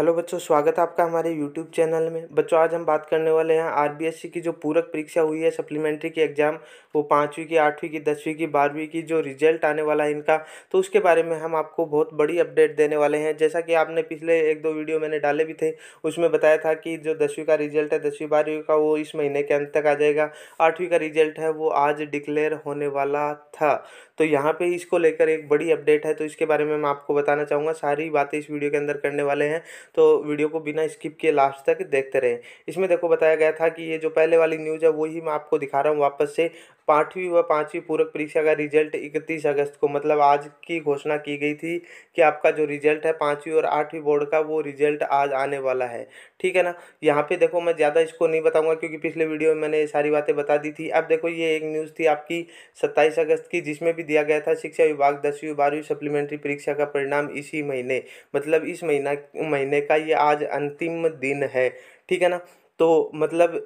hello बच्चों स्वागत है आपका हमारे यूट्यूब चैनल में बच्चों आज हम बात करने वाले हैं आरबीएससी e की जो पूरक परीक्षा हुई है सप्लीमेंट्री की एग्ज़ाम वो पाँचवीं की आठवीं की दसवीं की बारहवीं की जो रिजल्ट आने वाला है इनका तो उसके बारे में हम आपको बहुत बड़ी अपडेट देने वाले हैं जैसा कि आपने पिछले एक दो वीडियो मैंने डाले भी थे उसमें बताया था कि जो दसवीं का रिजल्ट है दसवीं बारहवीं का वो इस महीने के अंत तक आ जाएगा आठवीं का रिजल्ट है वो आज डिक्लेयर होने वाला था तो यहाँ पर इसको लेकर एक बड़ी अपडेट है तो इसके बारे में मैं आपको बताना चाहूँगा सारी बातें इस वीडियो के अंदर करने वाले हैं तो वीडियो को बिना स्किप किए लास्ट तक देखते रहें इसमें देखो बताया गया था कि ये जो पहले वाली न्यूज़ है वही मैं आपको दिखा रहा हूँ वापस से पाँचवीं व पाँचवीं पूरक परीक्षा का रिजल्ट इकतीस अगस्त को मतलब आज की घोषणा की गई थी कि आपका जो रिजल्ट है पाँचवीं और आठवीं बोर्ड का वो रिजल्ट आज आने वाला है ठीक है ना यहाँ पे देखो मैं ज़्यादा इसको नहीं बताऊँगा क्योंकि पिछले वीडियो में मैंने ये सारी बातें बता दी थी अब देखो ये एक न्यूज़ थी आपकी सत्ताईस अगस्त की जिसमें भी दिया गया था शिक्षा विभाग दसवीं बारहवीं सप्लीमेंट्री परीक्षा का परिणाम इसी महीने मतलब इस महीना महीने का ये आज अंतिम दिन है ठीक है ना तो मतलब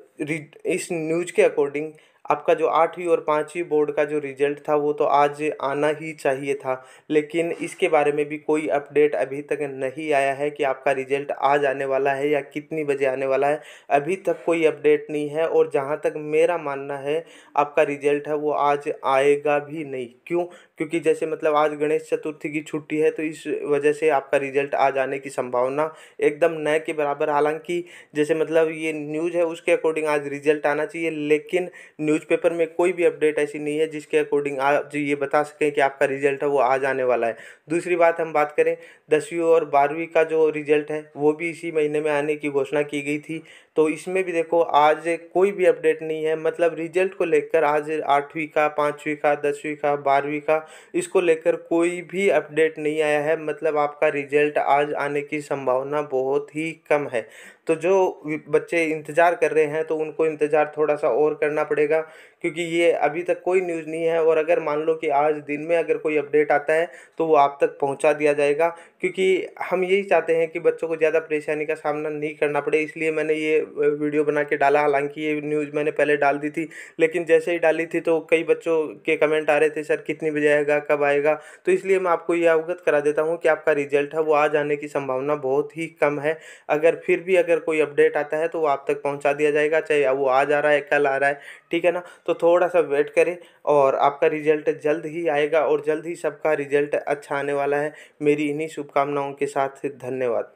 इस न्यूज़ के अकॉर्डिंग आपका जो आठवीं और पाँचवीं बोर्ड का जो रिजल्ट था वो तो आज आना ही चाहिए था लेकिन इसके बारे में भी कोई अपडेट अभी तक नहीं आया है कि आपका रिजल्ट आज आने वाला है या कितनी बजे आने वाला है अभी तक कोई अपडेट नहीं है और जहाँ तक मेरा मानना है आपका रिजल्ट है वो आज आएगा भी नहीं क्यों क्योंकि जैसे मतलब आज गणेश चतुर्थी की छुट्टी है तो इस वजह से आपका रिजल्ट आज आने की संभावना एकदम नए के बराबर हालांकि जैसे मतलब ये न्यूज़ है उसके अकॉर्डिंग आज रिजल्ट आना चाहिए लेकिन न्यूज़पेपर में कोई भी अपडेट ऐसी नहीं है जिसके अकॉर्डिंग आप जो ये बता सकें कि आपका रिजल्ट है वो आज आने वाला है दूसरी बात हम बात करें दसवीं और बारहवीं का जो रिजल्ट है वो भी इसी महीने में आने की घोषणा की गई थी तो इसमें भी देखो आज कोई भी अपडेट नहीं है मतलब रिजल्ट को लेकर आज आठवीं का पाँचवीं का दसवीं का बारहवीं का इसको लेकर कोई भी अपडेट नहीं आया है मतलब आपका रिजल्ट आज आने की संभावना बहुत ही कम है तो जो बच्चे इंतज़ार कर रहे हैं तो उनको इंतज़ार थोड़ा सा और करना पड़ेगा क्योंकि ये अभी तक कोई न्यूज़ नहीं है और अगर मान लो कि आज दिन में अगर कोई अपडेट आता है तो वो आप तक पहुंचा दिया जाएगा क्योंकि हम यही चाहते हैं कि बच्चों को ज़्यादा परेशानी का सामना नहीं करना पड़े इसलिए मैंने ये वीडियो बना के डाला हालांकि ये न्यूज़ मैंने पहले डाल दी थी लेकिन जैसे ही डाली थी तो कई बच्चों के कमेंट आ रहे थे सर कितनी बजे आएगा कब आएगा तो इसलिए मैं आपको ये अवगत करा देता हूँ कि आपका रिजल्ट है वो आ जाने की संभावना बहुत ही कम है अगर फिर भी अगर कोई अपडेट आता है तो वो आप तक पहुँचा दिया जाएगा चाहे वो आ जा रहा है कल आ रहा है ठीक है ना तो थोड़ा सा वेट करें और आपका रिजल्ट जल्द ही आएगा और जल्द ही सबका रिजल्ट अच्छा आने वाला है मेरी इन्हीं शुभकामनाओं के साथ धन्यवाद